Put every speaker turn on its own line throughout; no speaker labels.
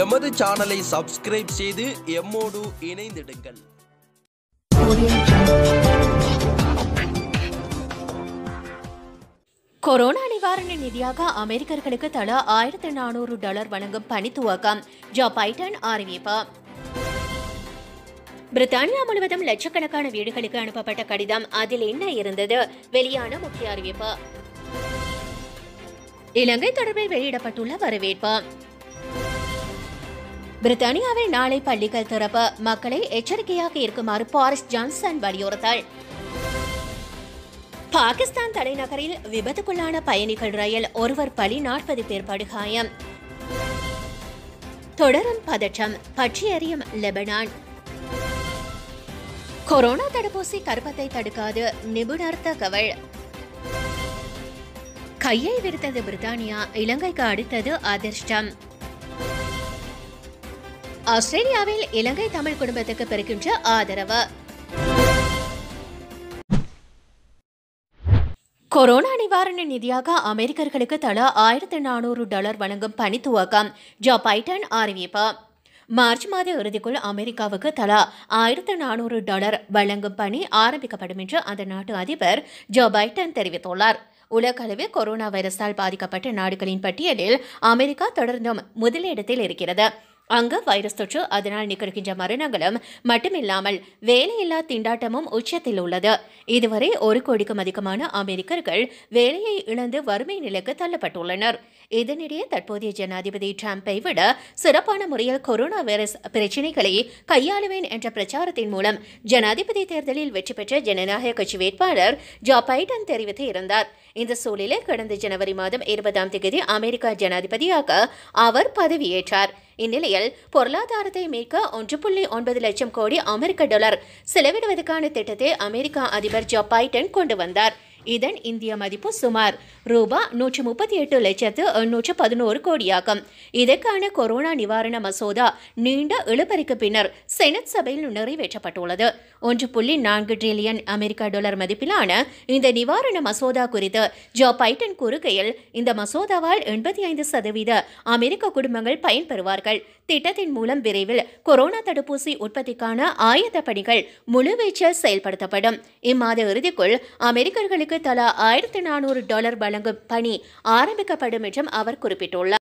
எமது சேனலை சப்ஸ்கிரைப் செய்து எம்மோடு இணைந்திடுங்கள் கொரோனா நிவாரண நிதியாக அமெரிக்கர்களுக்கு தலா ஆயிரத்தி நானூறு டாலர் வழங்கும் பணி துவக்கம் பிரித்தானியா முழுவதும் லட்சக்கணக்கான வீடுகளுக்கு அனுப்பப்பட்ட கடிதம் அதில் என்ன இருந்தது வெளியான முக்கிய இலங்கை தொடர்பில் வெளியிடப்பட்டுள்ள பிரித்தானியாவில் நாளை பள்ளிகள் திறப்பு மக்களை எச்சரிக்கையாக இருக்குமாறு பாரிஸ் ஜான்சன் வலியுறுத்தல் பாகிஸ்தான் தலைநகரில் விபத்துக்குள்ளான பயணிகள் ரயில் ஒருவர் பலி நாற்பது பேர் படுகாயம் தொடரும் பதற்றம் பற்றி எறியும் லெபனான் கொரோனா தடுப்பூசி கருப்பத்தை தடுக்காது நிபுணர் தகவல் கையை விரித்தது பிரித்தானியா இலங்கைக்கு அடுத்தது அதிர்ஷ்டம் ஆஸ்திரேலியாவில் இலங்கை தமிழ் குடும்பத்துக்கு பெறுகின்ற ஆதரவு கொரோனா நிவாரண நிதியாக அமெரிக்கர்களுக்கு தலா ஆயிரத்து நானூறு டாலர் வழங்கும் பணி துவக்கம் ஜோ பைடன் அறிவிப்பு மார்ச் மாத இறுதிக்குள் அமெரிக்காவுக்கு தலா ஆயிரத்து நானூறு டாலர் வழங்கும் பணி ஆரம்பிக்கப்படும் என்று அந்த நாட்டு அதிபர் ஜோ பைடன் தெரிவித்துள்ளார் உலகளவில் கொரோனா வைரஸால் பாதிக்கப்பட்ட நாடுகளின் பட்டியலில் அமெரிக்கா தொடர்ந்தும் முதலிடத்தில் இருக்கிறது அங்கு வைரஸ் தொற்று அதனால் நிகழ்கின்ற மரணங்களும் மட்டுமில்லாமல் வேலையில்லா திண்டாட்டமும் உச்சத்தில் உள்ளது இதுவரை ஒரு கோடிக்கும் அதிகமான அமெரிக்கர்கள் வேலையை இழந்து வறுமை நிலைக்கு தள்ளப்பட்டுள்ளனர் இதனிடையே தற்போதைய ஜனாதிபதி டிரம்பை விட சிறப்பான முறையில் கொரோனா வைரஸ் பிரச்சினைகளை கையாளுவேன் என்ற பிரச்சாரத்தின் மூலம் ஜனாதிபதி தேர்தலில் வெற்றி பெற்ற ஜனநாயக கட்சி வேட்பாளர் ஜோ பைடன் தெரிவித்து இருந்தார் இந்த சூழலில் கடந்த ஜனவரி மாதம் இருபதாம் தேதி அமெரிக்க ஜனாதிபதியாக அவர் பதவியேற்றார் இந்நிலையில் பொருளாதாரத்தை மீட்க ஒன்று புள்ளி ஒன்பது லட்சம் கோடி அமெரிக்க டாலர் செலவிடுவதற்கான திட்டத்தை அமெரிக்க அதிபர் ஜோ பைடன் கொண்டு வந்தார் இதன் இந்திய மதிப்பு சுமார் ரூபாய் நூற்றி முப்பத்தி எட்டு லட்சத்து நூற்று பதினோரு கோடியாகும் இதற்கான கொரோனா நிவாரண மசோதா நீண்ட இழுபறிக்கு பின்னர் செனட் சபையில் நிறைவேற்றப்பட்டுள்ளது ஒன்று புள்ளி நான்கு டிரில்லியன் அமெரிக்க டாலர் மதிப்பிலான இந்த நிவாரண மசோதா குறித்து ஜோ பைடன் கூறுகையில் இந்த மசோதாவால் எண்பத்தி ஐந்து சதவீத அமெரிக்க குடும்பங்கள் பயன்பெறுவார்கள் திட்டத்தின் மூலம் விரைவில் கொரோனா தடுப்பூசி உற்பத்திக்கான ஆயத்த பணிகள் முழுவீச்சில் செயல்படுத்தப்படும் இம்மாத இறுதிக்குள் அமெரிக்கர்களுக்கு அவர்களுக்கு தலா ஆயிரத்தி நானூறு டாலர் வழங்கும் பணி ஆரம்பிக்கப்படும் என்றும் அவர் குறிப்பிட்டுள்ளார்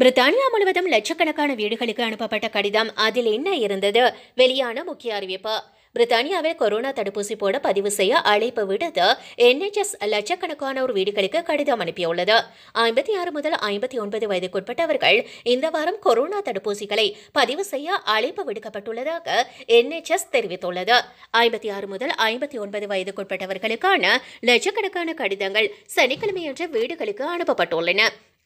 பிரித்தானியா முழுவதும் லட்சக்கணக்கான வீடுகளுக்கு அனுப்பப்பட்ட கடிதம் அதில் என்ன இருந்தது வெளியான முக்கிய அறிவிப்பு பிரித்தானியாவில் கொரோனா தடுப்பூசி போட பதிவு செய்ய அழைப்பு விடுத்து என்ஹெச்எஸ் லட்சக்கணக்கானோர் வீடுகளுக்கு கடிதம் அனுப்பியுள்ளது ஐம்பத்தி ஆறு முதல் ஐம்பத்தி ஒன்பது வயதுக்குட்பட்டவர்கள் இந்த வாரம் கொரோனா தடுப்பூசிகளை பதிவு செய்ய அழைப்பு விடுக்கப்பட்டுள்ளதாக என்ஹெச்எஸ் தெரிவித்துள்ளது ஐம்பத்தி ஆறு முதல் ஐம்பத்தி ஒன்பது வயதுக்குட்பட்டவர்களுக்கான லட்சக்கணக்கான கடிதங்கள் சனிக்கிழமையன்று வீடுகளுக்கு அனுப்பப்பட்டுள்ளன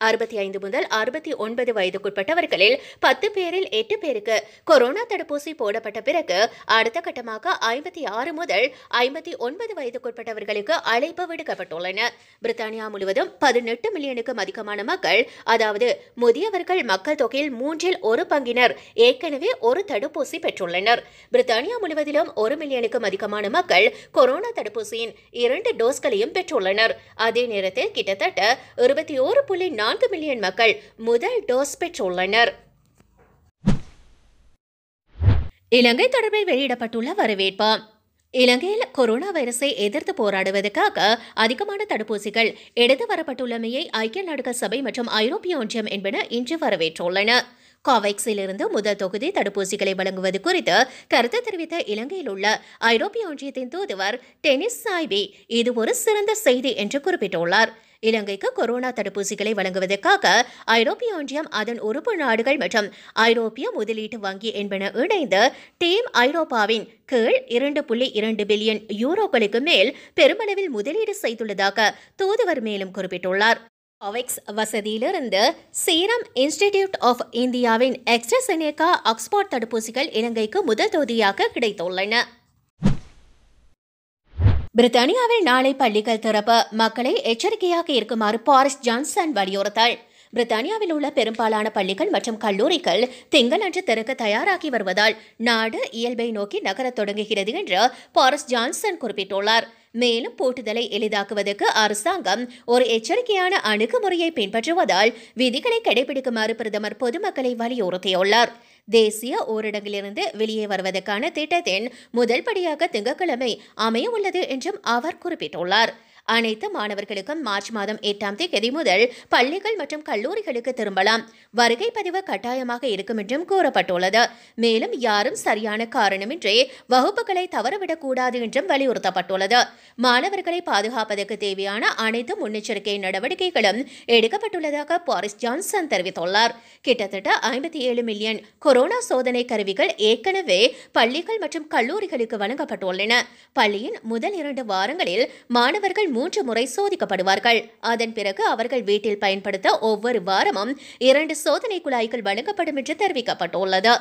அறுபத்தி ஐந்து முதல் அறுபத்தி ஒன்பது வயதுக்குட்பட்டவர்களில் பத்து பேரில் எட்டு பேருக்கு கொரோனா தடுப்பூசி போடப்பட்ட பிறகு அடுத்த கட்டமாக ஐம்பத்தி ஆறு முதல் ஐம்பத்தி ஒன்பது வயதுக்குட்பட்டவர்களுக்கு அழைப்பு விடுக்கப்பட்டுள்ளன பிரித்தானியா முழுவதும் பதினெட்டு மில்லியனுக்கும் அதிகமான மக்கள் அதாவது முதியவர்கள் மக்கள் தொகையில் மூன்றில் ஒரு பங்கினர் ஏற்கனவே ஒரு தடுப்பூசி பெற்றுள்ளனர் பிரித்தானியா முழுவதிலும் ஒரு மில்லியனுக்கும் அதிகமான மக்கள் கொரோனா தடுப்பூசியின் இரண்டு டோஸ்களையும் பெற்றுள்ளனர் அதே நேரத்தில் கிட்டத்தட்ட இருபத்தி ஒரு புள்ளி நான்கு நான்கு மில்லியன் மக்கள் முதல் டோஸ் பெற்றுள்ளனர் இலங்கை தொடர்பில் வெளியிடப்பட்டுள்ள வரவேற்பு இலங்கையில் கொரோனா வைரஸை எதிர்த்து போராடுவதற்காக அதிகமான தடுப்பூசிகள் எடுத்து வரப்பட்டுள்ளமையை ஐக்கிய நாடுகள் சபை மற்றும் ஐரோப்பிய ஒன்றியம் என்பன இன்று வரவேற்றுள்ளன இருந்து முதல் தொகுதி தடுப்பூசிகளை வழங்குவது குறித்து கருத்து தெரிவித்த இலங்கையில் உள்ள ஐரோப்பிய ஒன்றியத்தின் தூதுவர் டெனிஸ் சாய்வி இது ஒரு சிறந்த செய்தி என்று குறிப்பிட்டுள்ளார் இலங்கைக்கு கொரோனா தடுப்பூசிகளை வழங்குவதற்காக ஐரோப்பிய ஒன்றியம் அதன் உறுப்பு நாடுகள் மற்றும் ஐரோப்பிய முதலீட்டு வங்கி என்பன இணைந்து டீம் ஐரோப்பாவின் கீழ் இரண்டு புள்ளி இரண்டு பில்லியன் யூரோக்களுக்கு மேல் பெருமளவில் முதலீடு செய்துள்ளதாக தூதுவர் மேலும் குறிப்பிட்டுள்ளார் ஒவெக்ஸ் வசதியிலிருந்து சீரம் இன்ஸ்டிடியூட் ஆஃப் இந்தியாவின் எக்ஸ்ட்ரசெனேகா ஆக்ஸ்போர்ட் தடுப்பூசிகள் இலங்கைக்கு முதல் தொகுதியாக கிடைத்துள்ளன பிரித்தானியாவில் நாளை பள்ளிகள் திறப்பு மக்களை எச்சரிக்கையாக இருக்குமாறு பாரிஸ் ஜான்சன் வலியுறுத்தல் பிரித்தானியாவில் உள்ள பெரும்பாலான பள்ளிகள் மற்றும் கல்லூரிகள் திங்களன்று திறக்க தயாராகி வருவதால் நாடு இயல்பை நோக்கி நகரத் தொடங்குகிறது என்று பாரிஸ் ஜான்சன் குறிப்பிட்டுள்ளார் மேலும் பூட்டுதலை எளிதாக்குவதற்கு அரசாங்கம் ஒரு எச்சரிக்கையான அணுகுமுறையை பின்பற்றுவதால் விதிகளை கடைபிடிக்குமாறு பிரதமர் பொதுமக்களை வலியுறுத்தியுள்ளார் தேசிய ஊரடங்கிலிருந்து வெளியே வருவதற்கான திட்டத்தின் முதல் படியாக திங்கட்கிழமை அமைய உள்ளது என்றும் அவர் குறிப்பிட்டுள்ளார் அனைத்து மாணவர்களுக்கும் மார்ச் மாதம் எட்டாம் தேதி முதல் பள்ளிகள் மற்றும் கல்லூரிகளுக்கு திரும்பலாம் வருகை பதிவு கட்டாயமாக இருக்கும் என்றும் கூறப்பட்டுள்ளது மேலும் யாரும் சரியான காரணமின்றி வகுப்புகளை தவறவிடக்கூடாது என்றும் வலியுறுத்தப்பட்டுள்ளது மாணவர்களை பாதுகாப்பதற்கு தேவையான அனைத்து முன்னெச்சரிக்கை நடவடிக்கைகளும் எடுக்கப்பட்டுள்ளதாக பாரிஸ் ஜான்சன் தெரிவித்துள்ளார் கிட்டத்தட்ட ஐம்பத்தி ஏழு மில்லியன் கொரோனா சோதனை கருவிகள் ஏற்கனவே பள்ளிகள் மற்றும் கல்லூரிகளுக்கு வழங்கப்பட்டுள்ளன பள்ளியின் முதல் இரண்டு வாரங்களில் மாணவர்கள் மூன்று முறை சோதிக்கப்படுவார்கள் அதன் பிறகு அவர்கள் வீட்டில் பயன்படுத்த ஒவ்வொரு வாரமும் இரண்டு சோதனை குழாய்கள் வழங்கப்படும் என்று தெரிவிக்கப்பட்டுள்ளது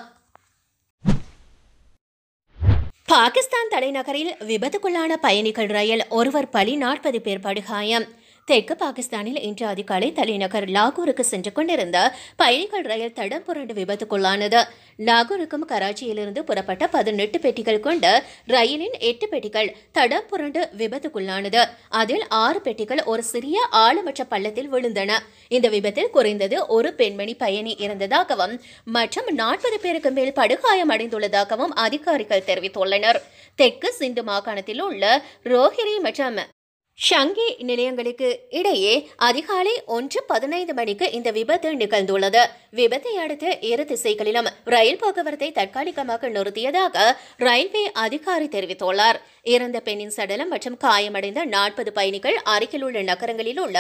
பாகிஸ்தான் தலைநகரில் விபத்துக்குள்ளான பயணிகள் ரயில் ஒருவர் பலி நாற்பது பேர் படுகாயம் தெற்கு பாகிஸ்தானில் இன்று அதிகாலை தலைநகர் லாகூருக்கு சென்று கொண்டிருந்த பயணிகள் ரயில் தடம் புரண்டு விபத்துக்குள்ளானது நாகூருக்கும் கராச்சியிலிருந்து புறப்பட்ட பதினெட்டு பெட்டிகள் கொண்ட ரயிலின் எட்டு பெட்டிகள் தடம் புரண்டு விபத்துக்குள்ளானது அதில் ஆறு பெட்டிகள் ஒரு சிறிய ஆழமற்ற பள்ளத்தில் விழுந்தன இந்த விபத்தில் குறைந்தது ஒரு பெண்மணி பயணி இருந்ததாகவும் மற்றும் நாற்பது பேருக்கு மேல் படுகாயம் அடைந்துள்ளதாகவும் அதிகாரிகள் தெரிவித்துள்ளனர் தெற்கு சிந்து மாகாணத்தில் உள்ள ரோஹிரி மற்றும் ஷங்கி நிலையங்களுக்கு இடையே அதிகாலை ஒன்று பதினைந்து மணிக்கு இந்த விபத்து நிகழ்ந்துள்ளது விபத்தை அடுத்து இரு திசைகளிலும் ரயில் போக்குவரத்தை தற்காலிகமாக நிறுத்தியதாக ரயில்வே அதிகாரி தெரிவித்துள்ளார் இறந்த பெண்ணின் சடலம் மற்றும் காயமடைந்த நாற்பது பயணிகள் அருகில் உள்ள நகரங்களில் உள்ள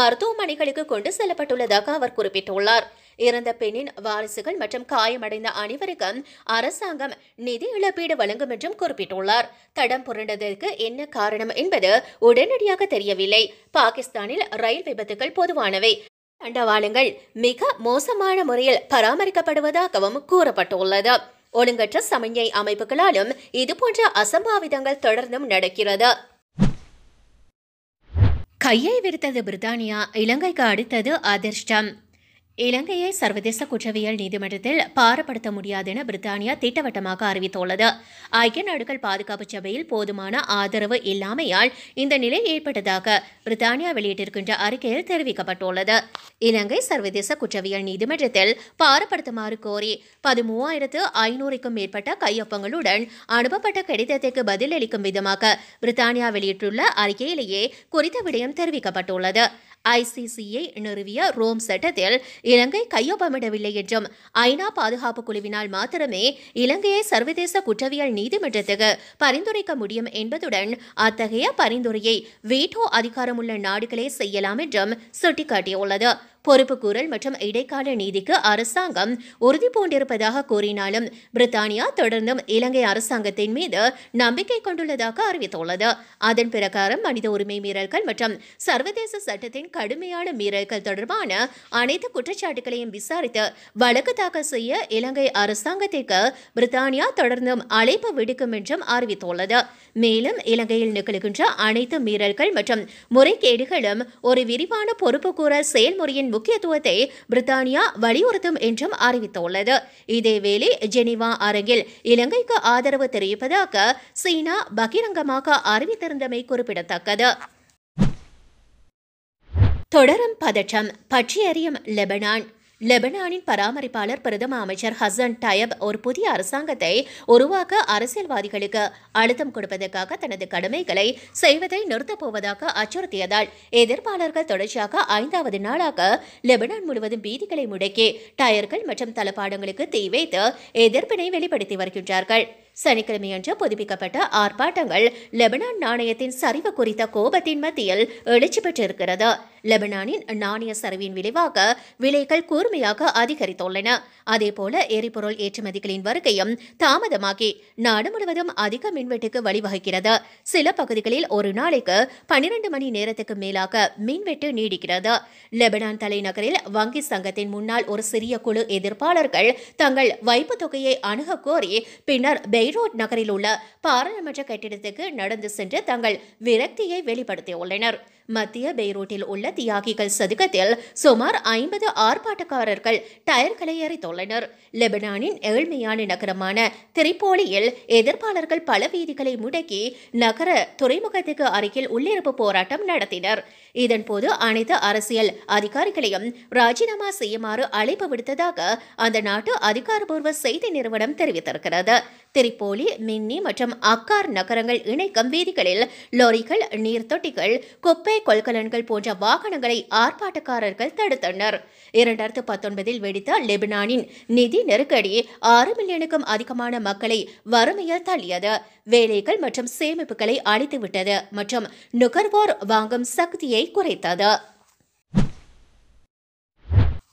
மருத்துவமனைகளுக்கு கொண்டு செல்லப்பட்டுள்ளதாக அவர் குறிப்பிட்டுள்ளார் இறந்த பெண்ணின் வாரிசுகள் மற்றும் காயமடைந்த அனைவருக்கும் அரசாங்கம் நிதி இழப்பீடு வழங்கும் என்றும் குறிப்பிட்டுள்ளார் தடம் புரண்டதற்கு என்ன காரணம் என்பது உடனடியாக தெரியவில்லை பாகிஸ்தானில் ரயில் விபத்துகள் பொதுவானவை தண்டவாளங்கள் மிக மோசமான முறையில் பராமரிக்கப்படுவதாகவும் கூறப்பட்டுள்ளது ஒழுங்கற்ற சமஞ்சை அமைப்புகளாலும் இதுபோன்ற அசம்பாவிதங்கள் தொடர்ந்தும் நடக்கிறது கையை விரித்தது பிரித்தானியா இலங்கைக்கு அடுத்தது அதிர்ஷ்டம் இலங்கையை சர்வதேச குற்றவியல் நீதிமன்றத்தில் பாரப்படுத்த முடியாதென பிரித்தானியா திட்டவட்டமாக அறிவித்துள்ளது ஐக்கிய நாடுகள் பாதுகாப்பு சபையில் போதுமான ஆதரவு இல்லாமையால் இந்த நிலை ஏற்பட்டதாக பிரித்தானியா வெளியிட்டிருக்கின்ற அறிக்கையில் தெரிவிக்கப்பட்டுள்ளது இலங்கை சர்வதேச குற்றவியல் நீதிமன்றத்தில் பாரப்படுத்துமாறு கோரி பதிமூவாயிரத்து ஐநூறுக்கும் மேற்பட்ட கையொப்பங்களுடன் அனுப்பப்பட்ட கடிதத்திற்கு பதிலளிக்கும் விதமாக பிரித்தானியா வெளியிட்டுள்ள அறிக்கையிலேயே குறித்த விடயம் தெரிவிக்கப்பட்டுள்ளது ஐசிசிஐ நிறுவிய ரோம் சட்டத்தில் இலங்கை கையொப்பமிடவில்லை என்றும் ஐநா பாதுகாப்பு குழுவினால் மாத்திரமே இலங்கையை சர்வதேச குற்றவியல் நீதிமன்றத்துக்கு பரிந்துரைக்க முடியும் என்பதுடன் அத்தகைய பரிந்துரையை வீட்டோ அதிகாரமுள்ள நாடுகளே செய்யலாம் என்றும் சுட்டிக்காட்டியுள்ளது பொறுப்புக்கூறல் மற்றும் இடைக்கால நீதிக்கு அரசாங்கம் உறுதி பூண்டிருப்பதாக கூறினாலும் பிரித்தானியா தொடர்ந்தும் இலங்கை அரசாங்கத்தின் மீது நம்பிக்கை கொண்டுள்ளதாக அறிவித்துள்ளது அதன் பிரகாரம் மனித உரிமை மீறல்கள் மற்றும் சர்வதேச சட்டத்தின் கடுமையான மீறல்கள் தொடர்பான அனைத்து குற்றச்சாட்டுகளையும் விசாரித்து வழக்கு தாக்கல் செய்ய இலங்கை அரசாங்கத்திற்கு பிரித்தானியா தொடர்ந்தும் அழைப்பு விடுக்கும் என்றும் அறிவித்துள்ளது மேலும் இலங்கையில் நிகழ்கின்ற அனைத்து மீறல்கள் மற்றும் முறைகேடுகளும் ஒரு விரிவான பொறுப்புக்கூற செயல்முறையின் முக்கியத்துவத்தை பிரித்தானியா வலியுறுத்தும் என்றும் அறிவித்துள்ளது இதேவேளை ஜெனிவா அரங்கில் இலங்கைக்கு ஆதரவு தெரிவிப்பதாக சீனா பகிரங்கமாக அறிவித்திருந்தமை குறிப்பிடத்தக்கது தொடரும் பதற்றம் பற்றி அறியும் லெபனான் லெபனானின் பராமரிப்பாளர் பிரதம அமைச்சர் ஹசன் டயப் ஒரு புதிய அரசாங்கத்தை உருவாக்க அரசியல்வாதிகளுக்கு அழுத்தம் கொடுப்பதற்காக தனது கடமைகளை செய்வதை நிறுத்தப் போவதாக அச்சுறுத்தியதால் எதிர்ப்பாளர்கள் தொடர்ச்சியாக ஐந்தாவது நாளாக லெபனான் முழுவதும் பீதிகளை முடக்கி டயர்கள் மற்றும் தளபாடங்களுக்கு தீ வைத்து எதிர்ப்பினை வெளிப்படுத்தி வருகின்றார்கள் சனிக்கிழமையன்று புதுப்பிக்கப்பட்ட ஆர்ப்பாட்டங்கள் லெபனான் நாணயத்தின் சரிவு குறித்த கோபத்தின் மத்தியில் எழுச்சி பெற்றிருக்கிறது லெபனானின் நாணய சரிவின் விளைவாக விலைகள் கூர்மையாக அதிகரித்துள்ளன அதேபோல எரிபொருள் ஏற்றுமதிகளின் வருகையும் தாமதமாகி நாடு முழுவதும் அதிக மின்வெட்டுக்கு வழிவகுக்கிறது சில பகுதிகளில் ஒரு நாளைக்கு பனிரண்டு மணி நேரத்துக்கு மேலாக மின்வெட்டு நீடிக்கிறது லெபனான் தலைநகரில் வங்கி சங்கத்தின் முன்னால் ஒரு சிறிய குழு எதிர்ப்பாளர்கள் தங்கள் வைப்பு தொகையை அணுகக்கோரி கோரி பின்னர் பெய்ரோட் நகரில் உள்ள பாராளுமன்ற கட்டிடத்துக்கு நடந்து சென்று தங்கள் விரக்தியை வெளிப்படுத்தியுள்ளனர் மத்திய பெய்ரூட்டில் உள்ள தியாகிகள் சதுக்கத்தில் சுமார் ஐம்பது ஆர்ப்பாட்டக்காரர்கள் டயர்களை எறித்துள்ளனர் லெபனானின் ஏழ்மையான நகரமான திரிப்போலியில் எதிர்ப்பாளர்கள் பல வீதிகளை முடக்கி நகர துறைமுகத்துக்கு அருகில் உள்ளிருப்பு போராட்டம் நடத்தினர் இதன்போது அனைத்து அரசியல் அதிகாரிகளையும் ராஜினாமா செய்யுமாறு அழைப்பு விடுத்ததாக அந்த நாட்டு அதிகாரப்பூர்வ செய்தி நிறுவனம் தெரிவித்திருக்கிறது திரிப்போலி மின்னி மற்றும் அக்கார் நகரங்கள் இணைக்கும் வீதிகளில் லோரிகள் நீர்த்தொட்டிகள் குப்பை குதிரை கொள்கலன்கள் போன்ற வாகனங்களை ஆர்ப்பாட்டக்காரர்கள் தடுத்தனர் இரண்டாயிரத்து பத்தொன்பதில் வெடித்த லெபனானின் நிதி நெருக்கடி ஆறு மில்லியனுக்கும் அதிகமான மக்களை வறுமையில் தள்ளியது வேலைகள் மற்றும் சேமிப்புகளை அழித்துவிட்டது மற்றும் நுகர்வோர் வாங்கும் சக்தியை குறைத்தது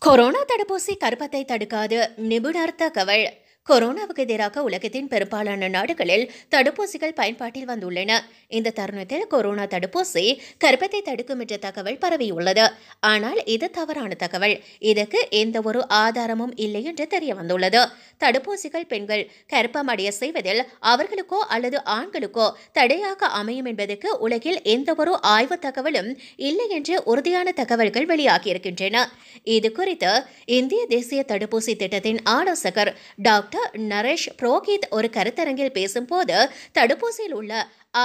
கொரோனா தடுப்பூசி கருப்பத்தை தடுக்காது நிபுணர் தகவல் கொரோனாவுக்கு எதிராக உலகத்தின் பெரும்பாலான நாடுகளில் தடுப்பூசிகள் பயன்பாட்டில் வந்துள்ளன இந்த தருணத்தில் கொரோனா தடுப்பூசி கர்ப்பத்தை தடுக்கும் என்ற தகவல் பரவியுள்ளது ஆனால் இது தவறான தகவல் இதற்கு எந்த ஒரு ஆதாரமும் இல்லை என்று தெரிய வந்துள்ளது தடுப்பூசிகள் பெண்கள் கர்ப்பம் அடைய செய்வதில் அவர்களுக்கோ அல்லது ஆண்களுக்கோ தடையாக அமையும் என்பதற்கு உலகில் எந்த ஒரு ஆய்வு தகவலும் இல்லை என்று உறுதியான தகவல்கள் வெளியாகியிருக்கின்றன இது குறித்து இந்திய தேசிய தடுப்பூசி திட்டத்தின் ஆலோசகர் டாக்டர் டாக்டர் நரேஷ் புரோகித் ஒரு கருத்தரங்கில் பேசும்போது தடுப்பூசியில் உள்ள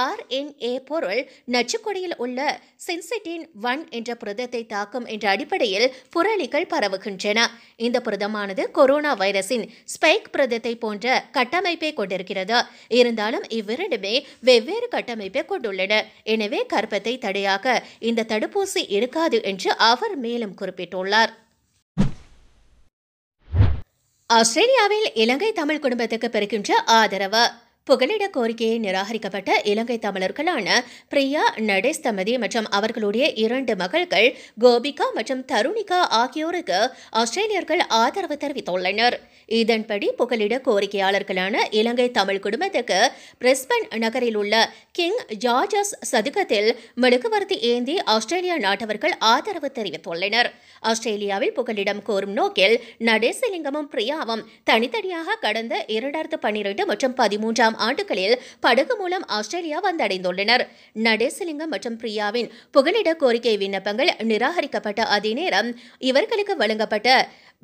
ஆர்என்ஏ பொருள் நச்சுக்கொடியில் உள்ள சென்சிட்டின் ஒன் என்ற புரதத்தை தாக்கும் என்ற அடிப்படையில் புரளிகள் பரவுகின்றன இந்த புரதமானது கொரோனா வைரஸின் ஸ்பைக் புரதத்தை போன்ற கட்டமைப்பை கொண்டிருக்கிறது இருந்தாலும் இவ்விரண்டுமே வெவ்வேறு கட்டமைப்பை கொண்டுள்ளன எனவே கர்ப்பத்தை தடையாக இந்த தடுப்பூசி இருக்காது என்று அவர் மேலும் குறிப்பிட்டுள்ளார் ஆஸ்திரேலியாவில் இலங்கை தமிழ் குடும்பத்துக்கு பெறுகின்ற ஆதரவு புகலிட கோரிக்கையை நிராகரிக்கப்பட்ட இலங்கை தமிழர்களான பிரியா நடேஷ் தமதி மற்றும் அவர்களுடைய இரண்டு மகள்கள் கோபிகா மற்றும் தருணிகா ஆகியோருக்கு ஆஸ்திரேலியர்கள் ஆதரவு தெரிவித்துள்ளனர் இதன்படி புகலிட கோரிக்கையாளர்களான இலங்கை தமிழ் குடும்பத்துக்கு பிரிஸ்பன் நகரில் உள்ள கிங் ஜார்ஜஸ் சதுக்கத்தில் மெழுகுவர்த்தி ஏந்தி ஆஸ்திரேலிய நாட்டவர்கள் ஆதரவு தெரிவித்துள்ளனர் ஆஸ்திரேலியாவில் புகலிடம் கோரும் நோக்கில் நடேசலிங்கமும் பிரியாவும் தனித்தனியாக கடந்த இரண்டாயிரத்து பன்னிரண்டு மற்றும் பதிமூன்றாம் ஆண்டுகளில் படகு மூலம் ஆஸ்திரேலியா வந்தடைந்துள்ளனர் நடேசலிங்கம் மற்றும் பிரியாவின் புகலிட கோரிக்கை விண்ணப்பங்கள் நிராகரிக்கப்பட்ட அதே நேரம் இவர்களுக்கு வழங்கப்பட்ட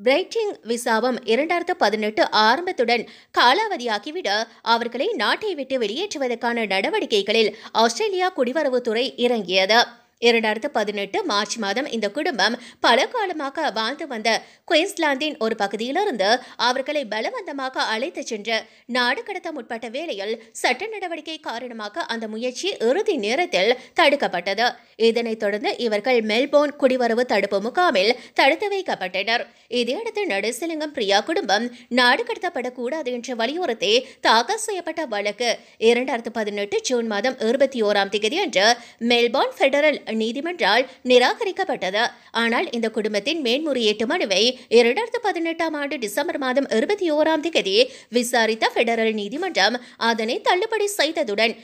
பிரைட்டிங் விசாவும் இரண்டாயிரத்து பதினெட்டு ஆரம்பத்துடன் காலாவதியாகிவிட அவர்களை நாட்டை விட்டு வெளியேற்றுவதற்கான நடவடிக்கைகளில் ஆஸ்திரேலியா குடிவரவுத்துறை இறங்கியது இரண்டாயிரத்து பதினெட்டு மார்ச் மாதம் இந்த குடும்பம் பல காலமாக வாழ்ந்து வந்த குயின்ஸ்லாந்தின் ஒரு பகுதியிலிருந்து அவர்களை பலவந்தமாக அழைத்து சென்று நாடு கடத்த முற்பட்ட வேளையில் சட்ட நடவடிக்கை காரணமாக அந்த முயற்சி இறுதி நேரத்தில் தடுக்கப்பட்டது இதனைத் தொடர்ந்து இவர்கள் மெல்போர்ன் குடிவரவு தடுப்பு முகாமில் தடுத்து வைக்கப்பட்டனர் இதையடுத்து நடுசிலிங்கம் பிரியா குடும்பம் நாடு கடத்தப்படக்கூடாது என்று வலியுறுத்தி தாக்கல் செய்யப்பட்ட வழக்கு இரண்டாயிரத்து பதினெட்டு ஜூன் மாதம் இருபத்தி ஓராம் தேதி அன்று மெல்போர்ன் ஃபெடரல் நீதிமன்றால் நிராகரிக்கப்பட்டது ஆனால் இந்த குடும்பத்தின் மேன்முறையீட்டு மனுவை இரண்டாயிரத்து பதினெட்டாம் ஆண்டு டிசம்பர் மாதம் இருபத்தி ஓராம் தேதி விசாரித்த பெடரல் நீதிமன்றம் அதனை தள்ளுபடி செய்ததுடன்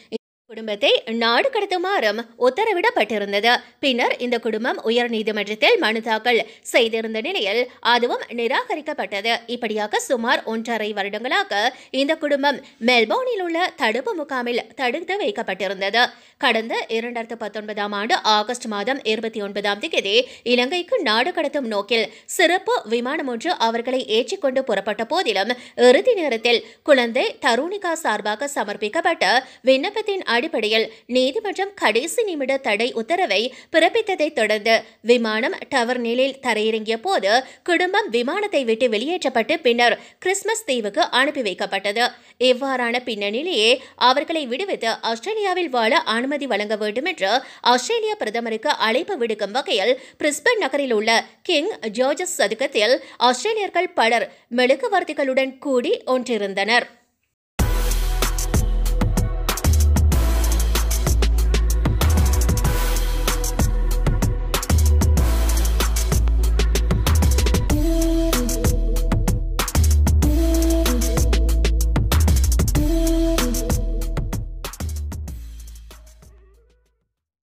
குடும்பத்தை நாடு கடத்துமாறும் உத்தரவிடப்பட்டிருந்தது பின்னர் இந்த குடும்பம் உயர் நீதிமன்றத்தில் மனு தாக்கல் செய்திருந்த நிலையில் அதுவும் நிராகரிக்கப்பட்டது இப்படியாக சுமார் ஒன்றரை வருடங்களாக இந்த குடும்பம் மெல்போர்னில் உள்ள தடுப்பு முகாமில் தடுத்து வைக்கப்பட்டிருந்தது கடந்த இரண்டாயிரத்து பத்தொன்பதாம் ஆண்டு ஆகஸ்ட் மாதம் இருபத்தி ஒன்பதாம் தேதி இலங்கைக்கு நாடு கடத்தும் நோக்கில் சிறப்பு விமானம் ஒன்று அவர்களை ஏற்றிக்கொண்டு புறப்பட்ட போதிலும் இறுதி நேரத்தில் குழந்தை தருணிகா சார்பாக சமர்ப்பிக்கப்பட்ட விண்ணப்பத்தின் அடிப்படையில் நீதிமன்றம் கடைசி நிமிட தடை உத்தரவை பிறப்பித்ததை தொடர்ந்து விமானம் டவர் நிலையில் தரையிறங்கிய போது குடும்பம் விமானத்தை விட்டு வெளியேற்றப்பட்டு பின்னர் கிறிஸ்துமஸ் தீவுக்கு அனுப்பி வைக்கப்பட்டது இவ்வாறான பின்னணியிலேயே அவர்களை விடுவித்து ஆஸ்திரேலியாவில் வாழ அனுமதி வழங்க வேண்டும் என்று ஆஸ்திரேலிய பிரதமருக்கு அழைப்பு விடுக்கும் வகையில் பிரிஸ்பன் நகரில் உள்ள கிங் ஜார்ஜஸ் சதுக்கத்தில் ஆஸ்திரேலியர்கள் பலர் மெழுகுவர்த்திகளுடன் கூடி ஒன்றிருந்தனர்